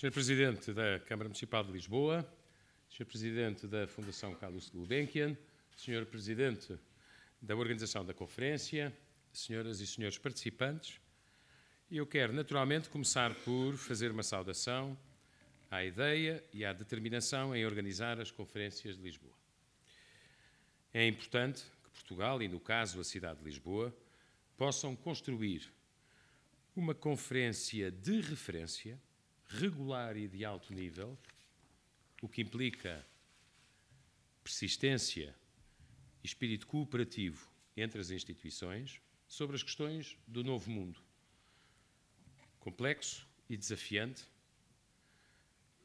Sr. Presidente da Câmara Municipal de Lisboa, Sr. Presidente da Fundação Carlos Gulbenkian, Sr. Presidente da Organização da Conferência, Senhoras e Senhores participantes, eu quero naturalmente começar por fazer uma saudação à ideia e à determinação em organizar as conferências de Lisboa. É importante que Portugal, e no caso a cidade de Lisboa, possam construir uma conferência de referência regular e de alto nível, o que implica persistência e espírito cooperativo entre as instituições sobre as questões do novo mundo, complexo e desafiante,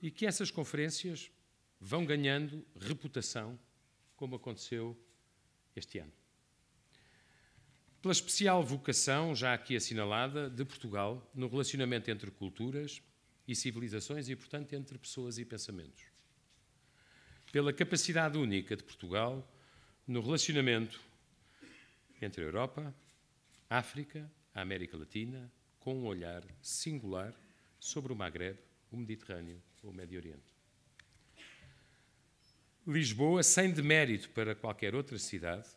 e que essas conferências vão ganhando reputação, como aconteceu este ano. Pela especial vocação, já aqui assinalada, de Portugal no relacionamento entre culturas e civilizações e, portanto, entre pessoas e pensamentos. Pela capacidade única de Portugal no relacionamento entre a Europa, a África, a América Latina, com um olhar singular sobre o Magreb, o Mediterrâneo ou o Médio Oriente. Lisboa, sem demérito para qualquer outra cidade,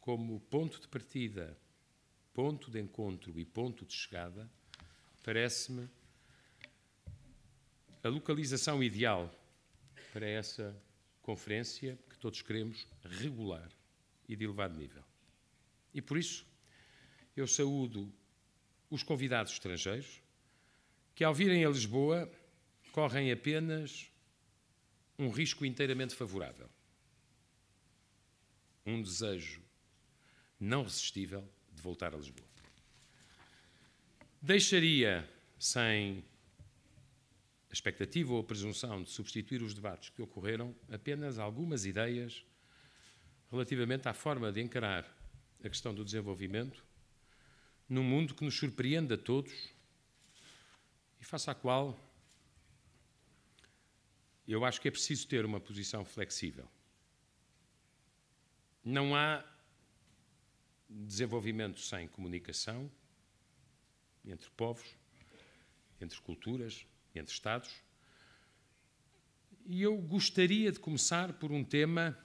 como ponto de partida, ponto de encontro e ponto de chegada, parece-me a localização ideal para essa conferência que todos queremos regular e de elevado nível. E por isso, eu saúdo os convidados estrangeiros que, ao virem a Lisboa, correm apenas um risco inteiramente favorável. Um desejo não resistível de voltar a Lisboa. Deixaria sem a expectativa ou a presunção de substituir os debates que ocorreram apenas algumas ideias relativamente à forma de encarar a questão do desenvolvimento num mundo que nos surpreende a todos e face à qual eu acho que é preciso ter uma posição flexível. Não há desenvolvimento sem comunicação entre povos, entre culturas, entre Estados. E eu gostaria de começar por um tema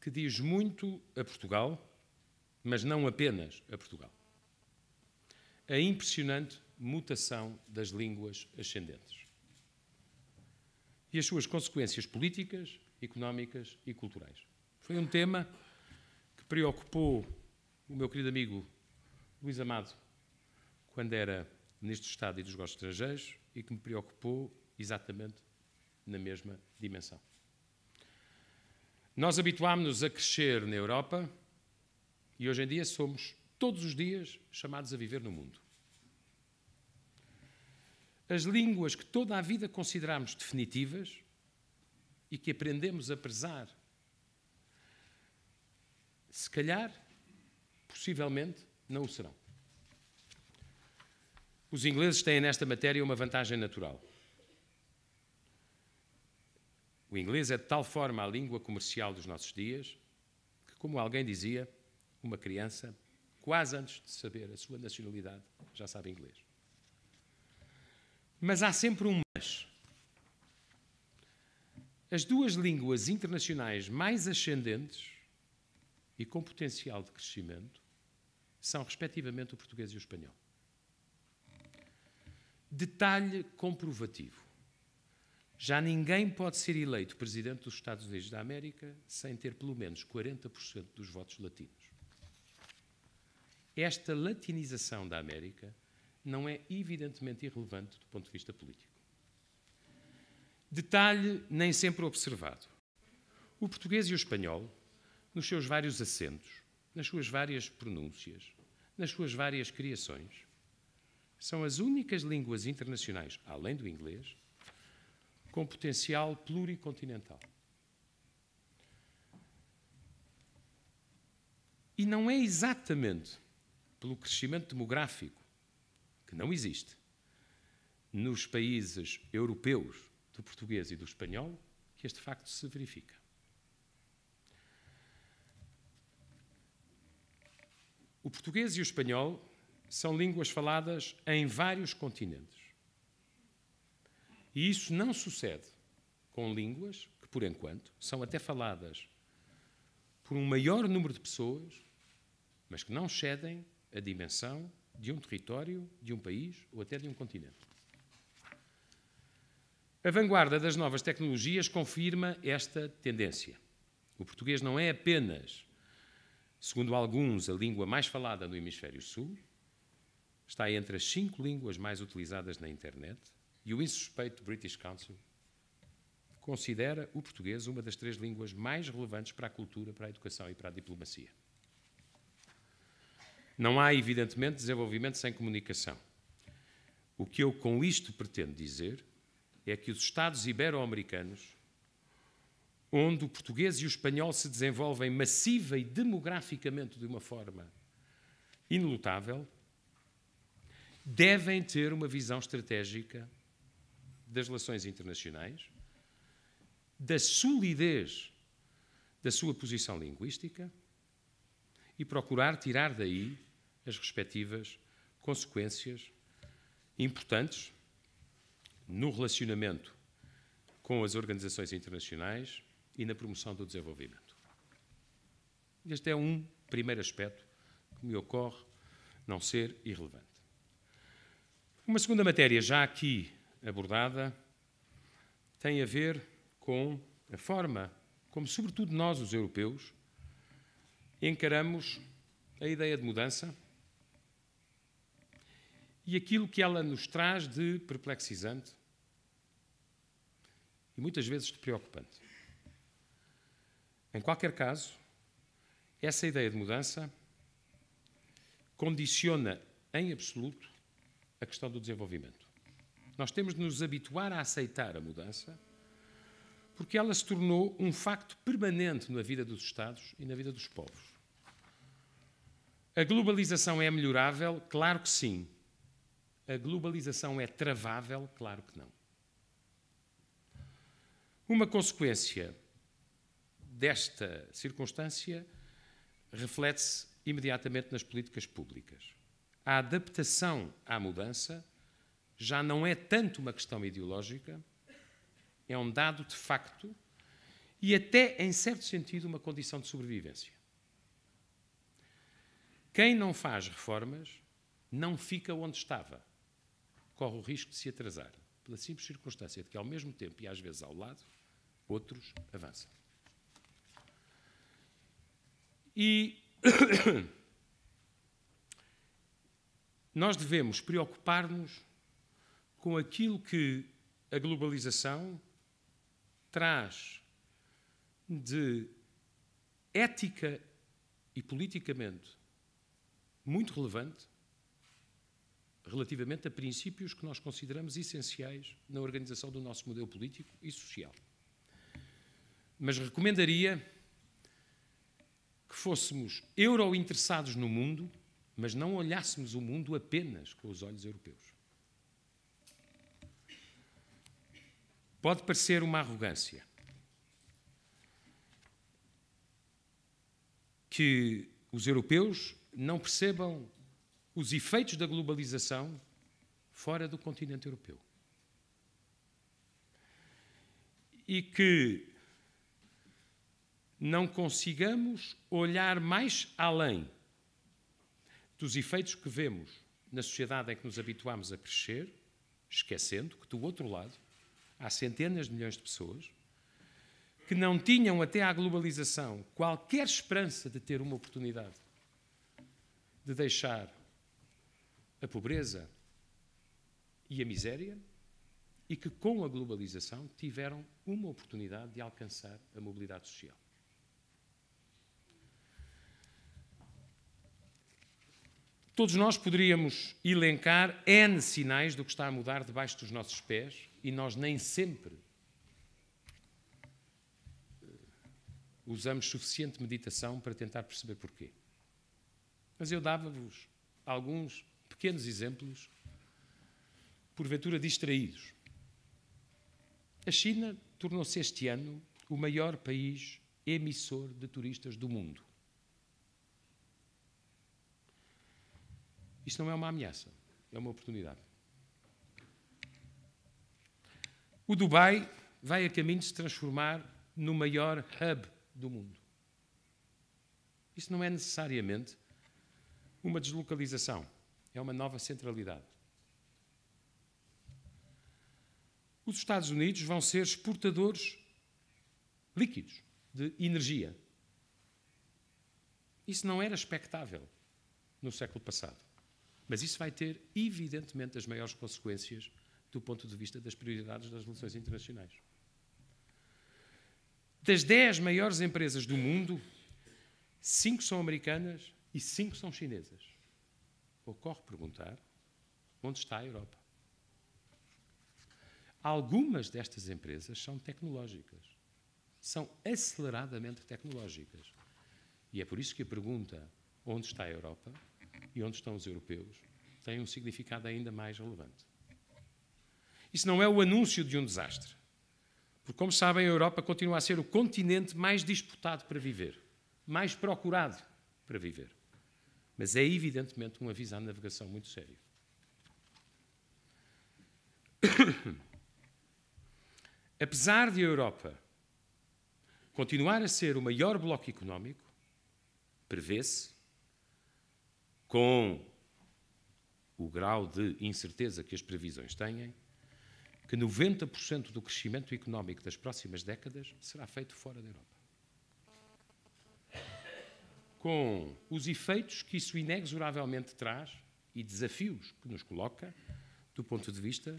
que diz muito a Portugal, mas não apenas a Portugal: a impressionante mutação das línguas ascendentes e as suas consequências políticas, económicas e culturais. Foi um tema que preocupou o meu querido amigo Luís Amado quando era Ministro do Estado e dos Negócios Estrangeiros, e que me preocupou exatamente na mesma dimensão. Nós habituámos-nos a crescer na Europa e hoje em dia somos todos os dias chamados a viver no mundo. As línguas que toda a vida consideramos definitivas e que aprendemos a prezar, se calhar, possivelmente, não o serão. Os ingleses têm nesta matéria uma vantagem natural. O inglês é de tal forma a língua comercial dos nossos dias que, como alguém dizia, uma criança, quase antes de saber a sua nacionalidade, já sabe inglês. Mas há sempre um mas. As duas línguas internacionais mais ascendentes e com potencial de crescimento são, respectivamente, o português e o espanhol. Detalhe comprovativo: já ninguém pode ser eleito presidente dos Estados Unidos da América sem ter pelo menos 40% dos votos latinos. Esta latinização da América não é evidentemente irrelevante do ponto de vista político. Detalhe nem sempre observado: o português e o espanhol, nos seus vários acentos, nas suas várias pronúncias, nas suas várias criações, são as únicas línguas internacionais, além do inglês, com potencial pluricontinental. E não é exatamente pelo crescimento demográfico, que não existe, nos países europeus do português e do espanhol, que este facto se verifica. O português e o espanhol são línguas faladas em vários continentes. E isso não sucede com línguas que, por enquanto, são até faladas por um maior número de pessoas, mas que não cedem a dimensão de um território, de um país ou até de um continente. A vanguarda das novas tecnologias confirma esta tendência. O português não é apenas, segundo alguns, a língua mais falada no Hemisfério Sul, está entre as cinco línguas mais utilizadas na internet e o insuspeito British Council considera o português uma das três línguas mais relevantes para a cultura, para a educação e para a diplomacia. Não há, evidentemente, desenvolvimento sem comunicação. O que eu com isto pretendo dizer é que os Estados ibero-americanos, onde o português e o espanhol se desenvolvem massiva e demograficamente de uma forma inelutável, devem ter uma visão estratégica das relações internacionais, da solidez da sua posição linguística e procurar tirar daí as respectivas consequências importantes no relacionamento com as organizações internacionais e na promoção do desenvolvimento. Este é um primeiro aspecto que me ocorre não ser irrelevante. Uma segunda matéria, já aqui abordada, tem a ver com a forma como, sobretudo nós, os europeus, encaramos a ideia de mudança e aquilo que ela nos traz de perplexizante e muitas vezes de preocupante. Em qualquer caso, essa ideia de mudança condiciona em absoluto a questão do desenvolvimento. Nós temos de nos habituar a aceitar a mudança, porque ela se tornou um facto permanente na vida dos Estados e na vida dos povos. A globalização é melhorável? Claro que sim. A globalização é travável? Claro que não. Uma consequência desta circunstância reflete-se imediatamente nas políticas públicas a adaptação à mudança já não é tanto uma questão ideológica, é um dado de facto e até, em certo sentido, uma condição de sobrevivência. Quem não faz reformas não fica onde estava, corre o risco de se atrasar, pela simples circunstância de que, ao mesmo tempo e às vezes ao lado, outros avançam. E Nós devemos preocupar-nos com aquilo que a globalização traz de ética e politicamente muito relevante relativamente a princípios que nós consideramos essenciais na organização do nosso modelo político e social. Mas recomendaria que fôssemos euro-interessados no mundo mas não olhássemos o mundo apenas com os olhos europeus. Pode parecer uma arrogância que os europeus não percebam os efeitos da globalização fora do continente europeu. E que não consigamos olhar mais além dos efeitos que vemos na sociedade em que nos habituamos a crescer, esquecendo que do outro lado há centenas de milhões de pessoas que não tinham até à globalização qualquer esperança de ter uma oportunidade de deixar a pobreza e a miséria e que com a globalização tiveram uma oportunidade de alcançar a mobilidade social. Todos nós poderíamos elencar N sinais do que está a mudar debaixo dos nossos pés e nós nem sempre eh, usamos suficiente meditação para tentar perceber porquê. Mas eu dava-vos alguns pequenos exemplos, porventura distraídos. A China tornou-se este ano o maior país emissor de turistas do mundo. Isto não é uma ameaça, é uma oportunidade. O Dubai vai a caminho de se transformar no maior hub do mundo. Isso não é necessariamente uma deslocalização, é uma nova centralidade. Os Estados Unidos vão ser exportadores líquidos de energia. Isso não era expectável no século passado. Mas isso vai ter, evidentemente, as maiores consequências do ponto de vista das prioridades das relações internacionais. Das dez maiores empresas do mundo, cinco são americanas e cinco são chinesas. Ocorre perguntar onde está a Europa. Algumas destas empresas são tecnológicas, são aceleradamente tecnológicas. E é por isso que a pergunta onde está a Europa e onde estão os europeus tem um significado ainda mais relevante. Isso não é o anúncio de um desastre. Porque, como sabem, a Europa continua a ser o continente mais disputado para viver, mais procurado para viver. Mas é evidentemente um aviso à navegação muito sério. Apesar de a Europa continuar a ser o maior bloco económico, prevê-se com o grau de incerteza que as previsões têm, que 90% do crescimento económico das próximas décadas será feito fora da Europa. Com os efeitos que isso inexoravelmente traz e desafios que nos coloca do ponto de vista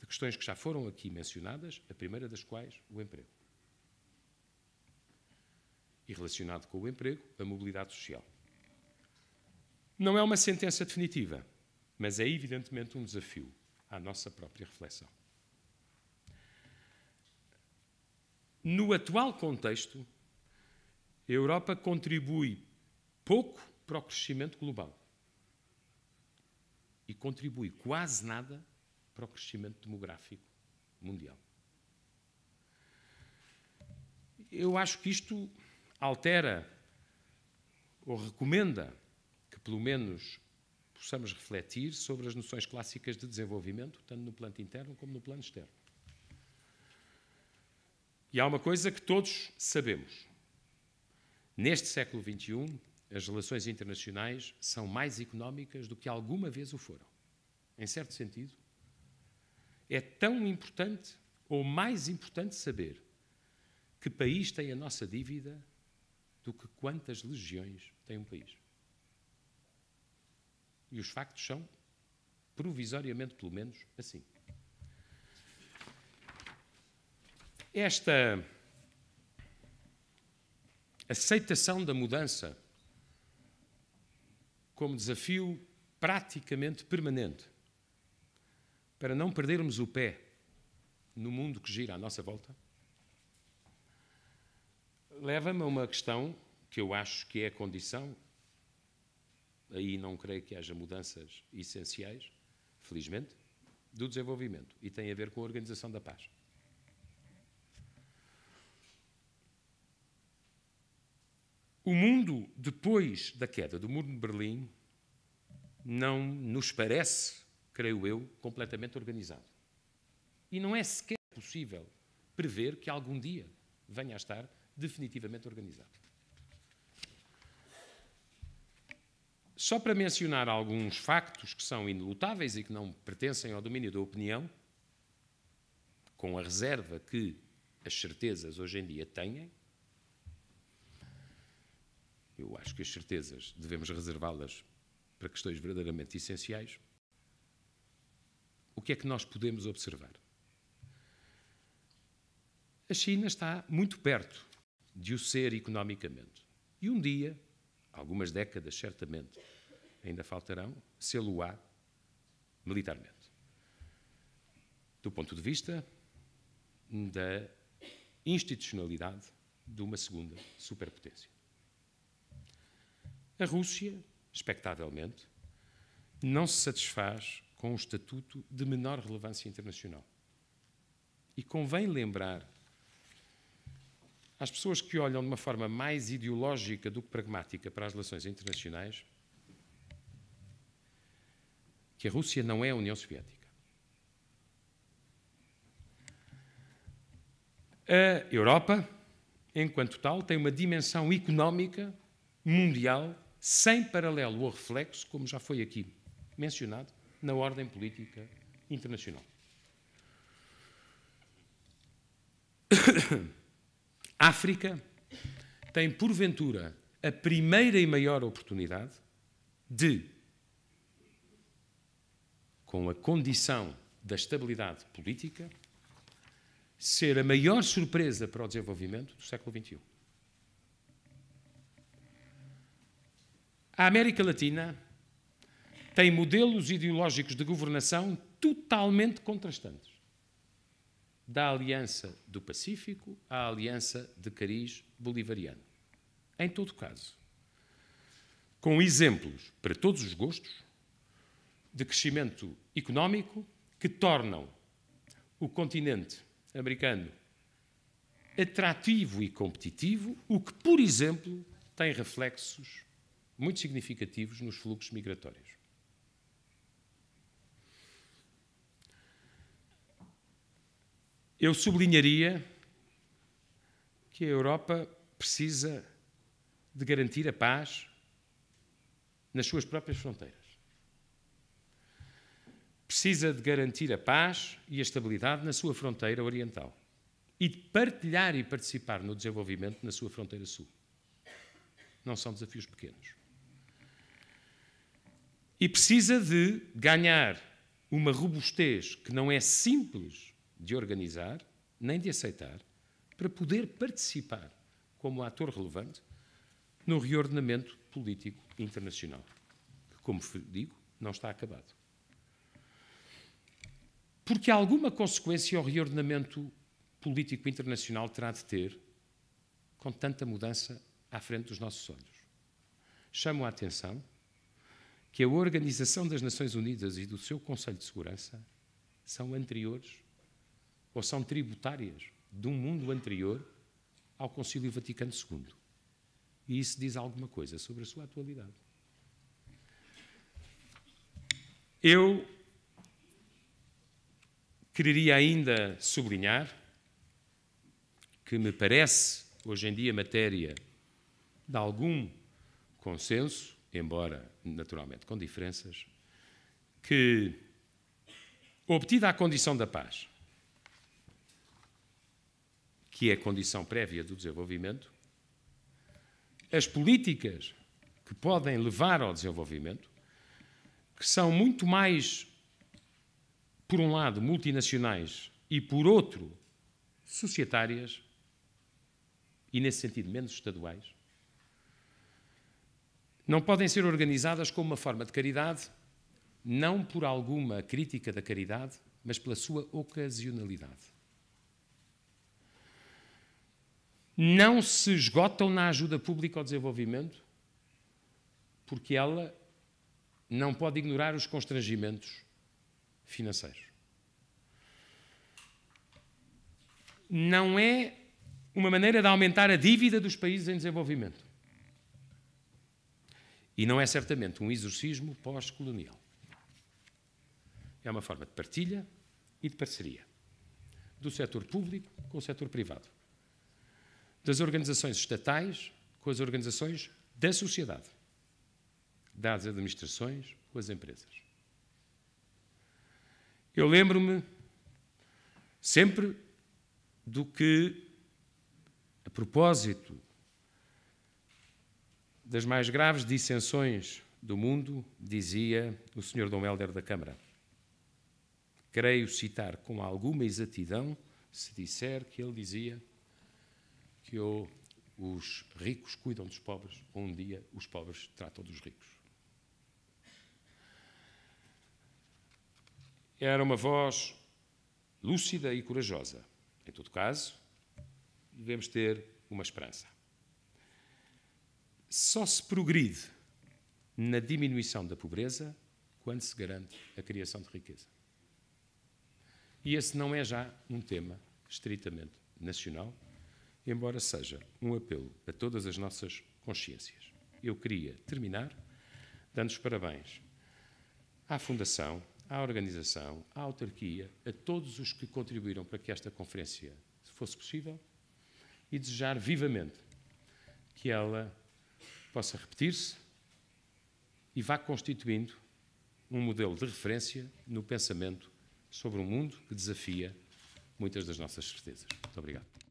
de questões que já foram aqui mencionadas, a primeira das quais o emprego. E relacionado com o emprego, a mobilidade social. Não é uma sentença definitiva, mas é evidentemente um desafio à nossa própria reflexão. No atual contexto, a Europa contribui pouco para o crescimento global e contribui quase nada para o crescimento demográfico mundial. Eu acho que isto altera ou recomenda pelo menos possamos refletir sobre as noções clássicas de desenvolvimento, tanto no plano interno como no plano externo. E há uma coisa que todos sabemos. Neste século XXI, as relações internacionais são mais económicas do que alguma vez o foram. Em certo sentido, é tão importante ou mais importante saber que país tem a nossa dívida do que quantas legiões tem um país. E os factos são, provisoriamente pelo menos, assim. Esta aceitação da mudança como desafio praticamente permanente para não perdermos o pé no mundo que gira à nossa volta, leva-me a uma questão que eu acho que é a condição aí não creio que haja mudanças essenciais, felizmente, do desenvolvimento e tem a ver com a organização da paz. O mundo depois da queda do Muro de Berlim não nos parece, creio eu, completamente organizado. E não é sequer possível prever que algum dia venha a estar definitivamente organizado. Só para mencionar alguns factos que são inelutáveis e que não pertencem ao domínio da opinião, com a reserva que as certezas hoje em dia têm, eu acho que as certezas devemos reservá-las para questões verdadeiramente essenciais. O que é que nós podemos observar? A China está muito perto de o ser economicamente. E um dia algumas décadas certamente ainda faltarão, sê-lo-á militarmente. Do ponto de vista da institucionalidade de uma segunda superpotência. A Rússia, expectavelmente, não se satisfaz com um estatuto de menor relevância internacional. E convém lembrar às pessoas que olham de uma forma mais ideológica do que pragmática para as relações internacionais, que a Rússia não é a União Soviética. A Europa, enquanto tal, tem uma dimensão económica mundial sem paralelo ou reflexo, como já foi aqui mencionado, na ordem política internacional. África tem, porventura, a primeira e maior oportunidade de, com a condição da estabilidade política, ser a maior surpresa para o desenvolvimento do século XXI. A América Latina tem modelos ideológicos de governação totalmente contrastantes da Aliança do Pacífico à Aliança de Cariz Bolivariano. Em todo caso, com exemplos para todos os gostos de crescimento económico que tornam o continente americano atrativo e competitivo, o que, por exemplo, tem reflexos muito significativos nos fluxos migratórios. eu sublinharia que a Europa precisa de garantir a paz nas suas próprias fronteiras. Precisa de garantir a paz e a estabilidade na sua fronteira oriental e de partilhar e participar no desenvolvimento na sua fronteira sul. Não são desafios pequenos. E precisa de ganhar uma robustez que não é simples de organizar, nem de aceitar, para poder participar como ator relevante no reordenamento político internacional, que, como digo, não está acabado. Porque alguma consequência o reordenamento político internacional terá de ter com tanta mudança à frente dos nossos olhos. Chamo a atenção que a Organização das Nações Unidas e do seu Conselho de Segurança são anteriores ou são tributárias de um mundo anterior ao Concílio Vaticano II. E isso diz alguma coisa sobre a sua atualidade. Eu quereria ainda sublinhar que me parece, hoje em dia, matéria de algum consenso, embora naturalmente com diferenças, que, obtida a condição da paz, que é condição prévia do desenvolvimento, as políticas que podem levar ao desenvolvimento, que são muito mais, por um lado, multinacionais e, por outro, societárias e, nesse sentido, menos estaduais, não podem ser organizadas como uma forma de caridade, não por alguma crítica da caridade, mas pela sua ocasionalidade. não se esgotam na ajuda pública ao desenvolvimento, porque ela não pode ignorar os constrangimentos financeiros. Não é uma maneira de aumentar a dívida dos países em desenvolvimento. E não é certamente um exorcismo pós-colonial. É uma forma de partilha e de parceria do setor público com o setor privado das organizações estatais com as organizações da sociedade, das administrações com as empresas. Eu lembro-me sempre do que, a propósito das mais graves dissensões do mundo, dizia o Sr. Dom Helder da Câmara. Creio citar com alguma exatidão se disser que ele dizia que ou os ricos cuidam dos pobres, ou um dia os pobres tratam dos ricos. Era uma voz lúcida e corajosa. Em todo caso, devemos ter uma esperança. Só se progride na diminuição da pobreza quando se garante a criação de riqueza. E esse não é já um tema estritamente nacional, embora seja um apelo a todas as nossas consciências. Eu queria terminar dando os parabéns à Fundação, à organização, à autarquia, a todos os que contribuíram para que esta conferência fosse possível e desejar vivamente que ela possa repetir-se e vá constituindo um modelo de referência no pensamento sobre um mundo que desafia muitas das nossas certezas. Muito obrigado.